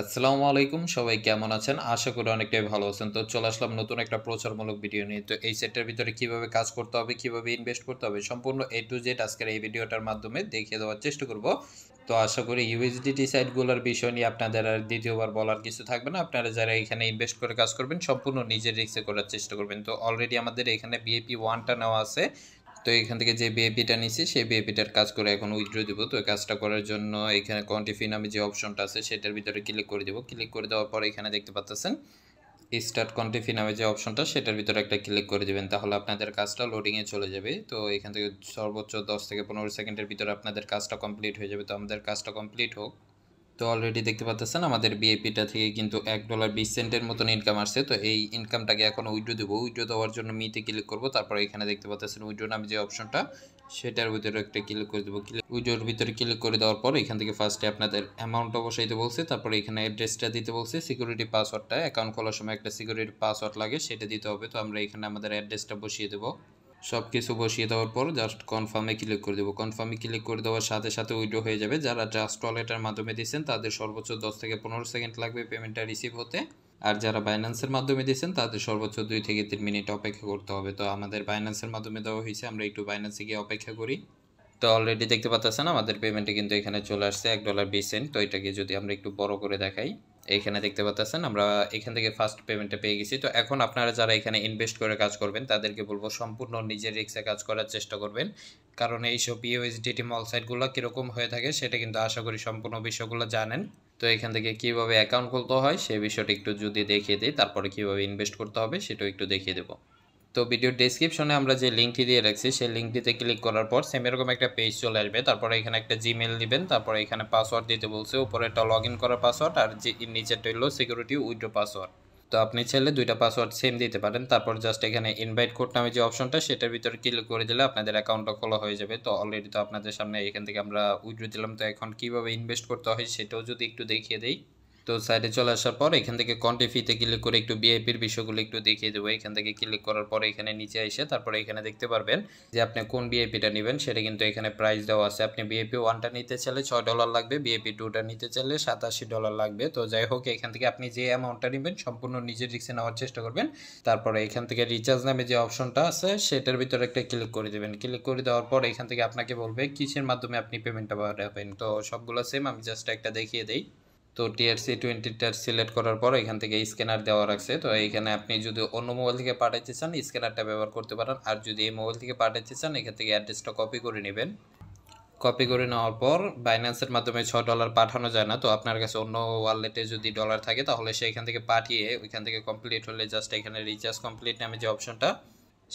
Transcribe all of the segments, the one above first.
আসসালামু আলাইকুম সবাই কেমন আছেন আশা করি অনেকটাই ভালো আছেন তো চলে আসলাম নতুন একটা প্রচারমূলক ভিডিও নিয়ে তো এই সেটের ভিতরে কিভাবে কাজ করতে হবে কিভাবে ইনভেস্ট করতে হবে সম্পূর্ণ এ টু জেড আজকের এই ভিডিওটার মাধ্যমে দেখিয়ে দেওয়ার চেষ্টা করব তো আশা করি ইউএসডিটি সাইটগুলোর বিষয় নিয়ে আপনাদের আর দ্বিতীয়বার বলার কিছু থাকবে না আপনারা যারা এখানে ইনভেস্ট করে কাজ করবেন সম্পূর্ণ নিজের রিক্সে করার চেষ্টা করবেন তো অলরেডি আমাদের এখানে বিএপি ওয়ানটা নেওয়া আছে তো এখান থেকে যে বিএপিটা নিছি সেই বিএপিটার কাজ করে এখন উইথড্র দিব তো কাজটা করার জন্য এখানে কোয়ান্টিফি নামে যে অপশনটা আছে সেটার ভিতরে ক্লিক করে দিব ক্লিক করে দেওয়ার পর এখানে দেখতে পাচ্ছেন স্টার্ট কোয়ান্টিফি নামে যে অপশনটা সেটার ভিতরে একটা ক্লিক করে দেবেন তাহলে আপনাদের কাজটা লোডিংয়ে চলে যাবে তো এখান থেকে সর্বোচ্চ দশ থেকে পনেরো সেকেন্ডের ভিতরে আপনাদের কাজটা কমপ্লিট হয়ে যাবে তো আমাদের কাজটা কমপ্লিট হোক তো অলরেডি দেখতে পাচ্ছেন আমাদের বিএপিটা থেকে কিন্তু এক ডলার বিশ সেন্টের মতন ইনকাম আসছে তো এই ইনকামটাকে এখন উইড্রো দেবো উইড্রো দেওয়ার জন্য মিতে ক্লিক করব তারপর এখানে দেখতে পাচ্ছেন উইড্রো নামে যে অপশনটা সেটার ভিতরে একটা ক্লিক করে দেবো উইড্রোর ভিতরে ক্লিক করে দেওয়ার পর এখান থেকে ফার্স্টে আপনাদের অ্যামাউন্টটা বসাইতে বলছে তারপর এখানে অ্যাড্রেসটা দিতে বলছে সিকিউরিটি পাসওয়ার্ডটা অ্যাকাউন্ট খোলার সময় একটা সিকিউরিটি পাসওয়ার্ড লাগে সেটা দিতে হবে তো আমরা এখানে আমাদের অ্যাড্রেসটা বসিয়ে দেবো সব কিছু বসিয়ে দেওয়ার পর জাস্ট কনফার্মে ক্লিক করে দেবো কনফার্মে ক্লিক করে দেওয়ার সাথে সাথে উইডো হয়ে যাবে যারা ট্রাস্ট ওয়ালেটের মাধ্যমে দিচ্ছেন তাদের সর্বোচ্চ দশ থেকে পনেরো সেকেন্ড লাগবে পেমেন্টটা রিসিভ হতে আর যারা বাইন্যান্সের মাধ্যমে দিয়েছেন তাদের সর্বোচ্চ দুই থেকে তিন মিনিট অপেক্ষা করতে হবে তো আমাদের বাইন্যান্সের মাধ্যমে দেওয়া হয়েছে আমরা একটু বাইন্যান্সে গিয়ে অপেক্ষা করি তো অলরেডি দেখতে পাচ্ছেন আমাদের পেমেন্টে কিন্তু এখানে চলে আসছে এক ডলার বিশ সেন্ট তো এটাকে যদি আমরা একটু বড় করে দেখাই এইখানে দেখতে পাচ্ছেন আমরা এখান থেকে ফার্স্ট পেমেন্টটা পেয়ে গেছি তো এখন আপনারা যারা এখানে ইনভেস্ট করে কাজ করবেন তাদেরকে বলবো সম্পূর্ণ নিজের রিক্সে কাজ করার চেষ্টা করবেন কারণ এইসব ইউএসডিটি মল সাইটগুলো কীরকম হয়ে থাকে সেটা কিন্তু আশা করি সম্পূর্ণ বিষয়গুলো জানেন তো এখান থেকে কিভাবে অ্যাকাউন্ট খুলতে হয় সেই বিষয়টা একটু যদি দেখিয়ে দিই তারপরে কিভাবে ইনভেস্ট করতে হবে সেটাও একটু দেখিয়ে দেবো তো ভিডিও ডেসক্রিপশনে আমরা যে লিঙ্কটি দিয়ে রাখছি সেই লিঙ্কটিতে ক্লিক করার পর সেম এরকম একটা পেজ চলে আসবে তারপরে এখানে একটা জিমেল দিবেন তারপরে এখানে পাসওয়ার্ড দিতে বলছে উপরে একটা লগ ইন করার পাসওয়ার্ড আর যে নিচেরটা হলো সিকিউরিটি উইড্রো পাসওয়ার্ড তো আপনি চাইলে দুইটা পাসওয়ার্ড সেম দিতে পারেন তারপর জাস্ট এখানে ইনভাইট কোড নামে যে অপশনটা সেটার ভিতরে ক্লিক করে দিলে আপনাদের অ্যাকাউন্টটা খোলা হয়ে যাবে তো অলরেডি তো আপনাদের সামনে এখান থেকে আমরা উইড্রো দিলাম তো এখন কীভাবে ইনভেস্ট করতে হয় সেটাও যদি একটু দেখিয়ে দিই তো সাইডে চলে আসার পর এখান থেকে কন্টে ফিতে ক্লিক করে একটু বিআইপির বিষয়গুলো একটু দেখিয়ে দেবো এখান থেকে ক্লিক করার পর এখানে নিচে এসে তারপরে এখানে দেখতে পারবেন যে আপনি কোন বিআইপিটা নেবেন সেটা কিন্তু এখানে প্রাইস দেওয়া আছে আপনি বিএপি ওয়ানটা নিতে চাইলে ছয় ডলার লাগবে বিএপি টুটা নিতে চাইলে সাতাশি ডলার লাগবে তো যাই হোক এখান থেকে আপনি যে অ্যামাউন্টটা নেবেন সম্পূর্ণ নিজের রিক্সে নেওয়ার চেষ্টা করবেন তারপরে এখান থেকে রিচার্জ নামে যে অপশনটা আছে সেটার ভিতরে একটা ক্লিক করে দেবেন ক্লিক করে দেওয়ার পর এখান থেকে আপনাকে বলবে কিসের মাধ্যমে আপনি পেমেন্টটা পাবেন তো সবগুলো সেম আমি জাস্ট একটা দেখিয়ে দিই তো টিআরসি টোয়েন্টিটা সিলেক্ট করার পর এখান থেকে স্ক্যানার দেওয়া রাখছে তো এখানে আপনি যদি অন্য মোবাইল থেকে পাঠাইতে চান স্ক্যানারটা ব্যবহার করতে পারেন আর যদি এই মোবাইল থেকে পাঠাইতে চান এখান থেকে অ্যাড্রেসটা কপি করে নেবেন কপি করে নেওয়ার পর বাইন্যান্সের মাধ্যমে ছ ডলার পাঠানো যায় না তো আপনার কাছে অন্য ওয়ালেটে যদি ডলার থাকে তাহলে সেখান থেকে পাঠিয়ে ওইখান থেকে কমপ্লিট হলে জাস্ট এখানে রিচার্জ কমপ্লিট নামে যে অপশনটা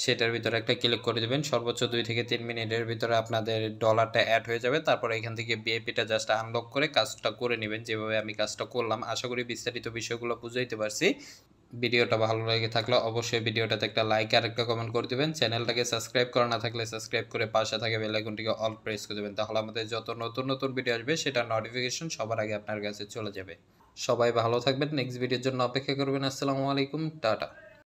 সেটার ভিতরে একটা ক্লিক করে দেবেন সর্বোচ্চ দুই থেকে তিন মিনিটের ভিতরে আপনাদের ডলারটা অ্যাড হয়ে যাবে তারপর এখান থেকে বিএপিটা জাস্ট আনলক করে কাজটা করে নেবেন যেভাবে আমি কাজটা করলাম আশা করি বিস্তারিত বিষয়গুলো বুঝাইতে পারছি ভিডিওটা ভালো লেগে থাকলে অবশ্যই ভিডিওটাতে একটা লাইক আর একটা কমেন্ট করে দেবেন চ্যানেলটাকে সাবস্ক্রাইব করা না থাকলে সাবস্ক্রাইব করে পাশে থাকে বেলাইকনটিকে অল প্রেস করে দেবেন তাহলে আমাদের যত নতুন নতুন ভিডিও আসবে সেটা নোটিফিকেশন সবার আগে আপনার কাছে চলে যাবে সবাই ভালো থাকবেন নেক্সট ভিডিওর জন্য অপেক্ষা করবেন আসসালামু আলাইকুম টাটা